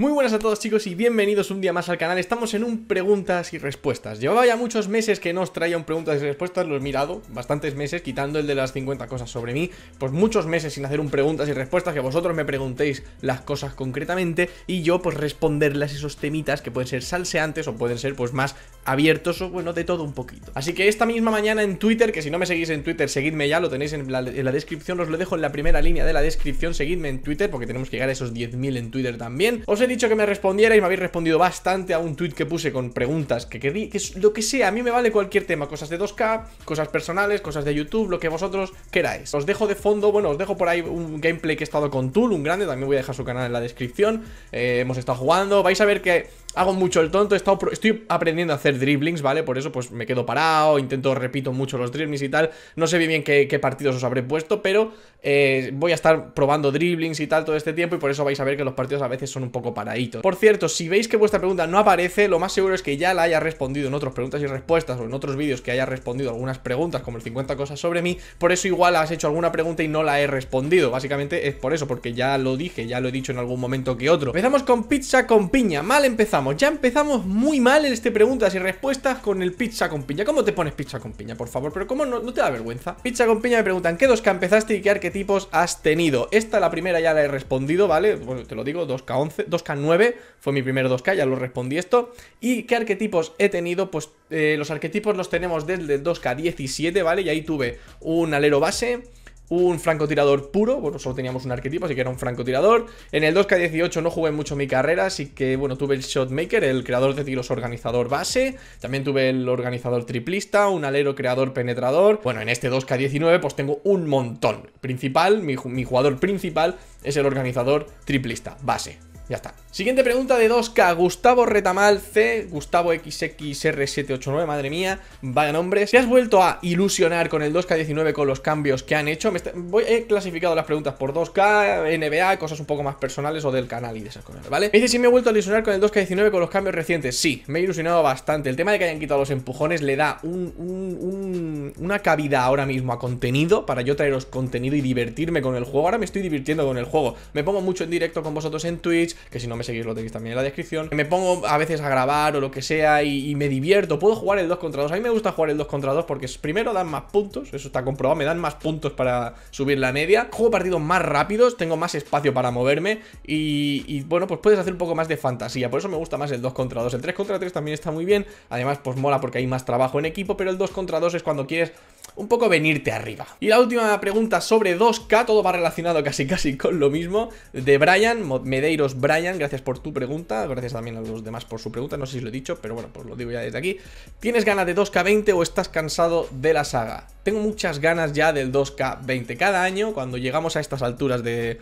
Muy buenas a todos chicos y bienvenidos un día más al canal, estamos en un preguntas y respuestas Llevaba ya muchos meses que no os traía un preguntas y respuestas, lo he mirado, bastantes meses, quitando el de las 50 cosas sobre mí Pues muchos meses sin hacer un preguntas y respuestas, que vosotros me preguntéis las cosas concretamente Y yo pues responderles esos temitas que pueden ser salseantes o pueden ser pues más abiertos o bueno de todo un poquito Así que esta misma mañana en Twitter, que si no me seguís en Twitter seguidme ya, lo tenéis en la, descripción Os lo dejo en la primera línea de la descripción, seguidme en Twitter porque tenemos que llegar a esos 10.000 en Twitter también Os dicho que me respondierais, me habéis respondido bastante a un tweet que puse con preguntas que quería que lo que sea, a mí me vale cualquier tema, cosas de 2K, cosas personales, cosas de YouTube, lo que vosotros queráis. Os dejo de fondo, bueno, os dejo por ahí un gameplay que he estado con Tool, un grande, también voy a dejar su canal en la descripción, eh, hemos estado jugando, vais a ver que hago mucho el tonto, he estoy aprendiendo a hacer dribblings, ¿vale? Por eso pues me quedo parado, intento, repito mucho los dribblings y tal. No sé bien qué, partidos os habré puesto, pero eh, voy a estar probando dribblings y tal todo este tiempo y por eso vais a ver que los partidos a veces son un poco paraditos. Por cierto, si veis que vuestra pregunta no aparece, lo más seguro es que ya la haya respondido en otras preguntas y respuestas o en otros vídeos que haya respondido algunas preguntas como el 50 cosas sobre mí. Por eso igual has hecho alguna pregunta y no la he respondido. Básicamente es por eso, porque ya lo dije, ya lo he dicho en algún momento que otro. Empezamos con pizza con piña. Mal empezamos ya empezamos muy mal en este preguntas y respuestas con el pizza con piña. ¿Cómo te pones pizza con piña, por favor? Pero ¿cómo no, te da vergüenza? Pizza con piña me preguntan, ¿qué 2K empezaste y qué arquetipos has tenido? Esta la primera ya la he respondido, ¿vale? Bueno, te lo digo, 2K11, 2K9 fue mi primer 2K, ya lo respondí esto. ¿Y qué arquetipos he tenido? Pues eh, los arquetipos los tenemos desde el 2K17, ¿vale? Y ahí tuve un alero base un francotirador puro, bueno, solo teníamos un arquetipo, así que era un francotirador. En el 2K18 no jugué mucho mi carrera, así que, bueno, tuve el Shotmaker, el creador de tiros organizador base, también tuve el organizador triplista, un alero creador penetrador. Bueno, en este 2K19 pues tengo un montón. Principal, mi, mi jugador principal es el organizador triplista, base. Ya está. Siguiente pregunta de 2K. Gustavo Retamal C, Gustavo XXR789, madre mía, vaya nombre. ¿Te has vuelto a ilusionar con el 2K19 con los cambios que han hecho? Voy, he clasificado las preguntas por 2K, NBA, cosas un poco más personales o del canal y de esas cosas, ¿vale? Me dice si me he vuelto a ilusionar con el 2K19 con los cambios recientes. Sí, me he ilusionado bastante. El tema de que hayan quitado los empujones le da una cabida ahora mismo a contenido para yo traeros contenido y divertirme con el juego. Ahora me estoy divirtiendo con el juego. Me pongo mucho en directo con vosotros en Twitch que si no me seguís lo tenéis también en la descripción. Me pongo a veces a grabar o lo que sea y, me divierto. Puedo jugar el 2 contra 2. A mí me gusta jugar el 2 contra 2 porque primero dan más puntos, eso está comprobado, me dan más puntos para subir la media. Juego partidos más rápidos, tengo más espacio para moverme y, y bueno, pues puedes hacer un poco más de fantasía. Por eso me gusta más el 2 contra 2. El 3 contra 3 también está muy bien. Además, pues mola porque hay más trabajo en equipo, pero el 2 contra 2 es cuando quieres un poco venirte arriba. Y la última pregunta sobre 2K, todo va relacionado casi casi con lo mismo, de Brian, Medeiros Brian, gracias por tu pregunta, gracias también a los demás por su pregunta, no sé si lo he dicho, pero bueno, pues lo digo ya desde aquí. ¿Tienes ganas de 2K20 o estás cansado de la saga? Tengo muchas ganas ya del 2K20. Cada año, cuando llegamos a estas alturas de,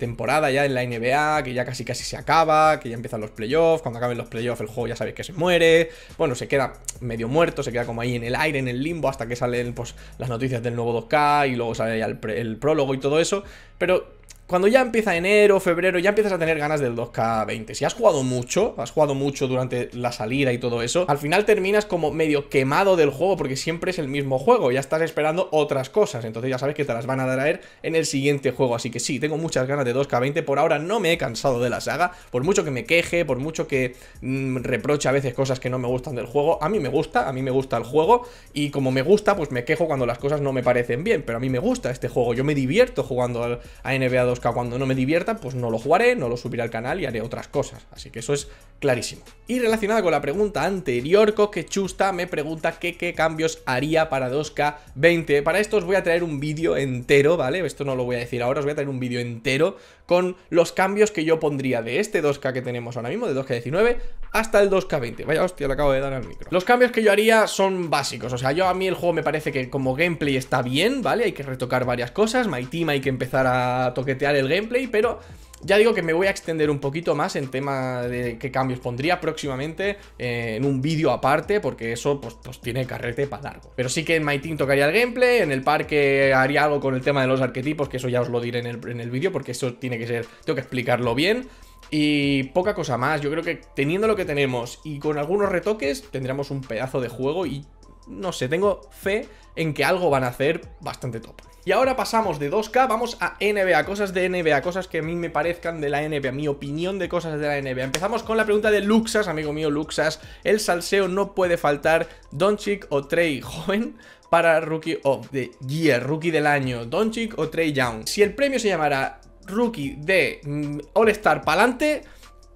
temporada ya en la NBA, que ya casi casi se acaba, que ya empiezan los playoffs, cuando acaben los playoffs el juego ya sabéis que se muere, bueno, se queda medio muerto, se queda como ahí en el aire, en el limbo, hasta que salen pues, las noticias del nuevo 2K y luego sale ya el prólogo y todo eso, pero cuando ya empieza enero, febrero, ya empiezas a tener ganas del 2K20. Si has jugado mucho, has jugado mucho durante la salida y todo eso, al final terminas como medio quemado del juego porque siempre es el mismo juego, ya estás esperando otras cosas, entonces ya sabes que te las van a traer en el siguiente juego, así que sí, tengo muchas ganas de 2K20, por ahora no me he cansado de la saga, por mucho que me queje, por mucho que mm, reproche a veces cosas que no me gustan del juego, a mí me gusta, a mí me gusta el juego y como me gusta, pues me quejo cuando las cosas no me parecen bien, pero a mí me gusta este juego, yo me divierto jugando a NBA 2 2K cuando no me divierta, pues no lo jugaré, no lo subiré al canal y haré otras cosas. Así que eso es clarísimo. Y relacionado con la pregunta anterior, Coquechusta me pregunta qué cambios haría para 2K20. Para esto os voy a traer un vídeo entero, ¿vale? Esto no lo voy a decir ahora, os voy a traer un vídeo entero con los cambios que yo pondría de este 2K que tenemos ahora mismo, de 2K19 hasta el 2K20. Vaya hostia, le acabo de dar al micro. Los cambios que yo haría son básicos, o sea, yo a mí el juego me parece que como gameplay está bien, ¿vale? Hay que retocar varias cosas, My Team hay que empezar a toquetear el gameplay, pero ya digo que me voy a extender un poquito más en tema de qué cambios pondría próximamente eh, en un vídeo aparte, porque eso pues, pues tiene carrete para largo. Pero sí que en My Team tocaría el gameplay, en el parque haría algo con el tema de los arquetipos, que eso ya os lo diré en el, en el vídeo, porque eso tiene que ser, tengo que explicarlo bien. Y poca cosa más, yo creo que teniendo lo que tenemos y con algunos retoques tendremos un pedazo de juego y no sé, tengo fe en que algo van a hacer bastante top. Y ahora pasamos de 2K, vamos a NBA, cosas de NBA, cosas que a mí me parezcan de la NBA, mi opinión de cosas de la NBA. Empezamos con la pregunta de Luxas, amigo mío Luxas, el salseo no puede faltar, Doncic o Trey, joven, para Rookie of the Year, Rookie del año, Doncic o Trey Young. Si el premio se llamara Rookie de mm, All Star Palante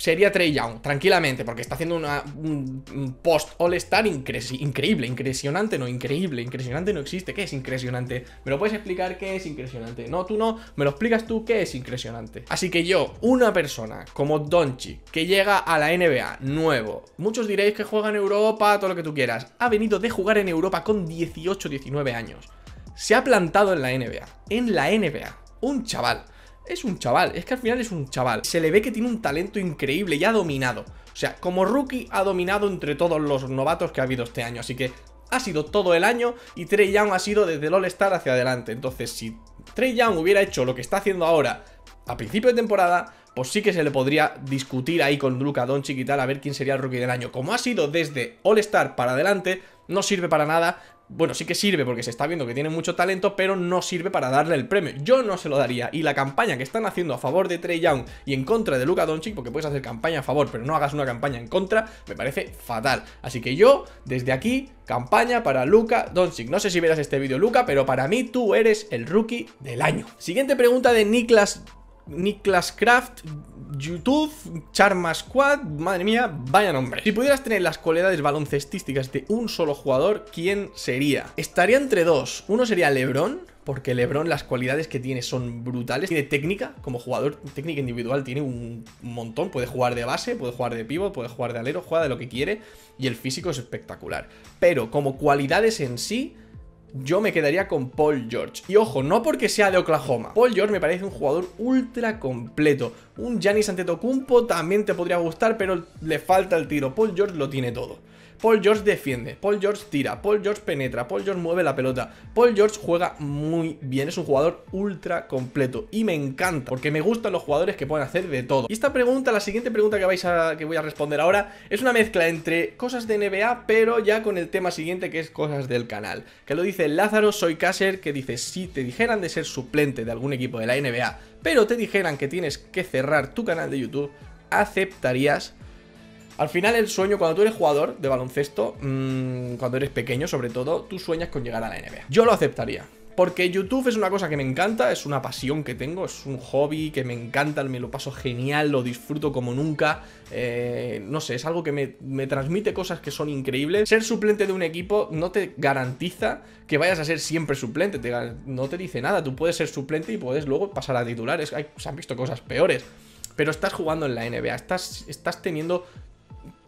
sería Trey Young, tranquilamente, porque está haciendo una, un, post All-Star increíble, impresionante, no, increíble, impresionante no existe. ¿Qué es impresionante? ¿Me lo puedes explicar qué es impresionante? No, tú no, me lo explicas tú qué es impresionante. Así que yo, una persona como Donchi, que llega a la NBA nuevo, muchos diréis que juega en Europa, todo lo que tú quieras, ha venido de jugar en Europa con 18, 19 años. Se ha plantado en la NBA, en la NBA, un chaval es un chaval, es que al final es un chaval. Se le ve que tiene un talento increíble y ha dominado. O sea, como rookie ha dominado entre todos los novatos que ha habido este año, así que ha sido todo el año y Trey Young ha sido desde el All-Star hacia adelante. Entonces, si Trey Young hubiera hecho lo que está haciendo ahora a principio de temporada, pues sí que se le podría discutir ahí con Luca Doncic y tal a ver quién sería el rookie del año. Como ha sido desde All-Star para adelante, no sirve para nada bueno, sí que sirve porque se está viendo que tiene mucho talento, pero no sirve para darle el premio. Yo no se lo daría. Y la campaña que están haciendo a favor de Trey Young y en contra de Luka Doncic, porque puedes hacer campaña a favor, pero no hagas una campaña en contra, me parece fatal. Así que yo, desde aquí, campaña para Luka Doncic. No sé si verás este vídeo, Luka, pero para mí tú eres el rookie del año. Siguiente pregunta de Niklas Niklas Kraft, YouTube, Charma Squad, madre mía, vaya nombre. Si pudieras tener las cualidades baloncestísticas de un solo jugador, ¿quién sería? Estaría entre dos. Uno sería Lebron, porque Lebron las cualidades que tiene son brutales. Tiene técnica, como jugador, técnica individual tiene un montón. Puede jugar de base, puede jugar de pívot puede jugar de alero, juega de lo que quiere. Y el físico es espectacular. Pero como cualidades en sí, yo me quedaría con Paul George. Y ojo, no porque sea de Oklahoma. Paul George me parece un jugador ultra completo. Un Giannis Antetokounmpo también te podría gustar, pero le falta el tiro. Paul George lo tiene todo. Paul George defiende, Paul George tira, Paul George penetra, Paul George mueve la pelota. Paul George juega muy bien, es un jugador ultra completo y me encanta porque me gustan los jugadores que pueden hacer de todo. Y esta pregunta, la siguiente pregunta que, vais a, que voy a responder ahora es una mezcla entre cosas de NBA pero ya con el tema siguiente que es cosas del canal. Que lo dice Lázaro Soy Cáser que dice si te dijeran de ser suplente de algún equipo de la NBA pero te dijeran que tienes que cerrar tu canal de YouTube, ¿aceptarías? Al final el sueño, cuando tú eres jugador de baloncesto, mm, cuando eres pequeño sobre todo, tú sueñas con llegar a la NBA. Yo lo aceptaría. Porque YouTube es una cosa que me encanta, es una pasión que tengo, es un hobby que me encanta, me lo paso genial, lo disfruto como nunca. Eh, no sé, es algo que me, transmite cosas que son increíbles. Ser suplente de un equipo no te garantiza que vayas a ser siempre suplente, no te dice nada. Tú puedes ser suplente y puedes luego pasar a titulares. se han visto cosas peores pero estás jugando en la NBA, estás, estás teniendo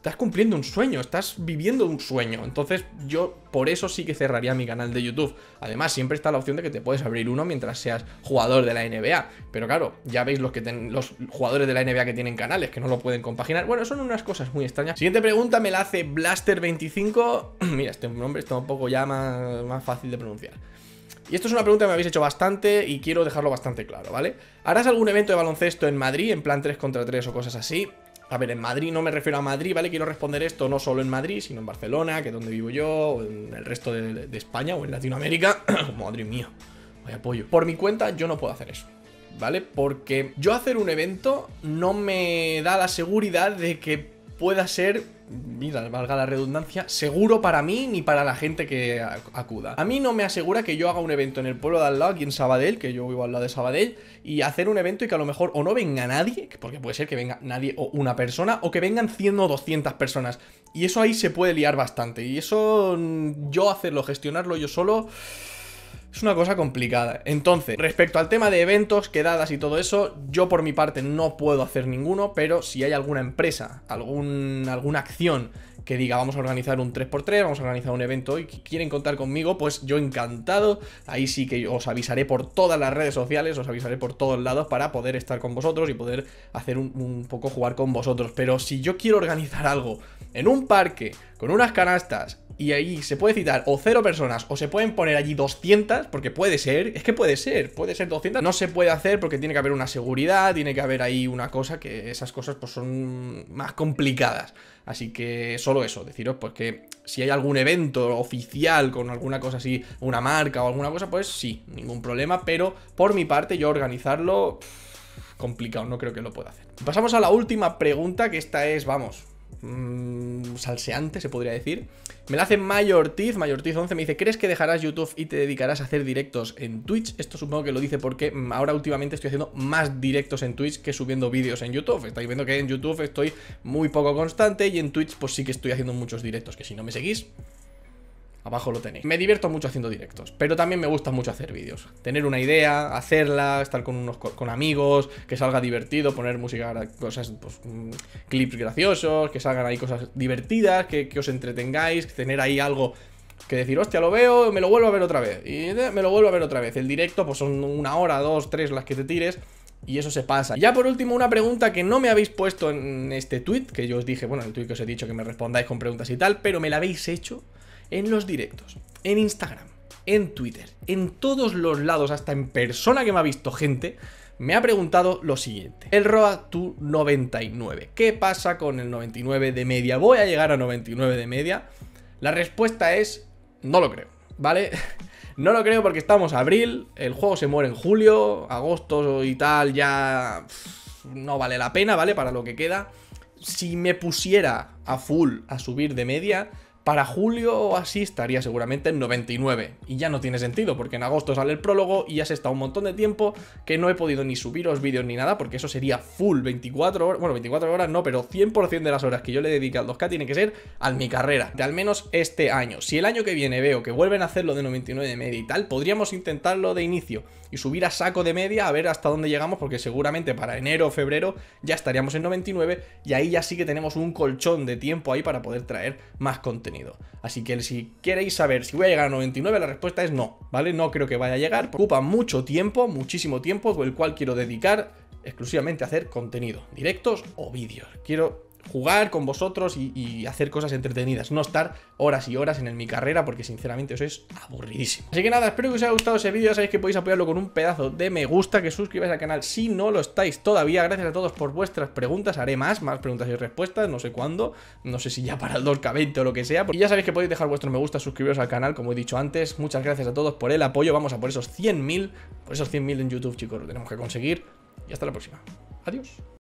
estás cumpliendo un sueño, estás viviendo un sueño. Entonces yo por eso sí que cerraría mi canal de YouTube. Además, siempre está la opción de que te puedes abrir uno mientras seas jugador de la NBA. Pero claro, ya veis los, que los jugadores de la NBA que tienen canales, que no lo pueden compaginar. Bueno, son unas cosas muy extrañas. Siguiente pregunta me la hace Blaster25. Mira, este nombre está un poco ya más, más fácil de pronunciar. Y esto es una pregunta que me habéis hecho bastante y quiero dejarlo bastante claro, ¿vale? ¿Harás algún evento de baloncesto en Madrid, en plan 3 contra 3 o cosas así? A ver, en Madrid no me refiero a Madrid, ¿vale? Quiero responder esto no solo en Madrid, sino en Barcelona, que es donde vivo yo, o en el resto de, España o en Latinoamérica. Oh, madre mía, vaya apoyo. Por mi cuenta yo no puedo hacer eso. ¿Vale? Porque yo hacer un evento no me da la seguridad de que pueda ser, mira, valga la redundancia, seguro para mí ni para la gente que acuda. A mí no me asegura que yo haga un evento en el pueblo de al lado, aquí en Sabadell, que yo vivo al lado de Sabadell, y hacer un evento y que a lo mejor o no venga nadie, porque puede ser que venga nadie o una persona, o que vengan 100 o 200 personas. Y eso ahí se puede liar bastante. Y eso mm, yo hacerlo, gestionarlo yo solo... Es una cosa complicada. Entonces, respecto al tema de eventos, quedadas y todo eso, yo por mi parte no puedo hacer ninguno, pero si hay alguna empresa, algún, alguna acción que diga vamos a organizar un 3x3, vamos a organizar un evento y quieren contar conmigo, pues yo encantado, ahí sí que os avisaré por todas las redes sociales, os avisaré por todos lados para poder estar con vosotros y poder hacer un poco jugar con vosotros. Pero si yo quiero organizar algo en un parque, con unas canastas, y ahí se puede citar o cero personas o se pueden poner allí 200, porque puede ser, es que puede ser, puede ser 200, no se puede hacer porque tiene que haber una seguridad, tiene que haber ahí una cosa, que esas cosas pues son más complicadas. Así que solo eso, deciros porque pues, si hay algún evento oficial con alguna cosa así, una marca o alguna cosa, pues sí, ningún problema, pero por mi parte yo organizarlo... complicado, no creo que lo pueda hacer. Pasamos a la última pregunta, que esta es, vamos, mmm, salseante, se podría decir. Me la hace Mayortiz, Mayortiz11 me dice, ¿crees que dejarás YouTube y te dedicarás a hacer directos en Twitch? Esto supongo que lo dice porque mm, ahora últimamente estoy haciendo más directos en Twitch que subiendo vídeos en YouTube. Estáis viendo que en YouTube estoy muy poco constante y en Twitch pues sí que estoy haciendo muchos directos, que si no me seguís, Abajo lo tenéis. Me divierto mucho haciendo directos, pero también me gusta mucho hacer vídeos. Tener una idea, hacerla, estar con unos con amigos, que salga divertido, poner música, cosas, pues, mm, clips graciosos, que salgan ahí cosas divertidas, que, que os entretengáis, tener ahí algo que decir, hostia, lo veo, me lo vuelvo a ver otra vez. Y eh, me lo vuelvo a ver otra vez. El directo, pues son una hora, dos, tres las que te tires. Y eso se pasa. Ya por último, una pregunta que no me habéis puesto en este tweet, que yo os dije, bueno, en el tweet que os he dicho que me respondáis con preguntas y tal, pero me la habéis hecho en los directos, en Instagram, en Twitter, en todos los lados, hasta en persona que me ha visto gente, me ha preguntado lo siguiente. El ROA 99. ¿Qué pasa con el 99 de media? ¿Voy a llegar a 99 de media? La respuesta es no lo creo, ¿vale? No lo creo porque estamos a abril, el juego se muere en julio, agosto y tal, ya no vale la pena, ¿vale? Para lo que queda. Si me pusiera a full a subir de media, para julio así estaría seguramente en 99 y ya no tiene sentido porque en agosto sale el prólogo y ya se está un montón de tiempo que no he podido ni subiros vídeos ni nada porque eso sería full 24 horas, bueno 24 horas no, pero 100% de las horas que yo le dedico al 2K tiene que ser a mi carrera, de al menos este año. Si el año que viene veo que vuelven a hacerlo de 99 de media y tal, podríamos intentarlo de inicio y subir a saco de media a ver hasta dónde llegamos porque seguramente para enero o febrero ya estaríamos en 99 y ahí ya sí que tenemos un colchón de tiempo ahí para poder traer más contenido. Así que si queréis saber si voy a llegar a 99, la respuesta es no, ¿vale? No creo que vaya a llegar. Ocupa mucho tiempo, muchísimo tiempo, el cual quiero dedicar exclusivamente a hacer contenido, directos o vídeos. Quiero jugar con vosotros y, hacer cosas entretenidas, no estar horas y horas en mi carrera porque sinceramente eso es aburridísimo. Así que nada, espero que os haya gustado ese vídeo, ya sabéis que podéis apoyarlo con un pedazo de me gusta, que suscribáis al canal si no lo estáis todavía, gracias a todos por vuestras preguntas, haré más, más preguntas y respuestas, no sé cuándo, no sé si ya para el 2K20 o lo que sea, y ya sabéis que podéis dejar vuestro me gusta, suscribiros al canal, como he dicho antes, muchas gracias a todos por el apoyo, vamos a por esos 100.000, por esos 100.000 en YouTube chicos, lo tenemos que conseguir y hasta la próxima, adiós.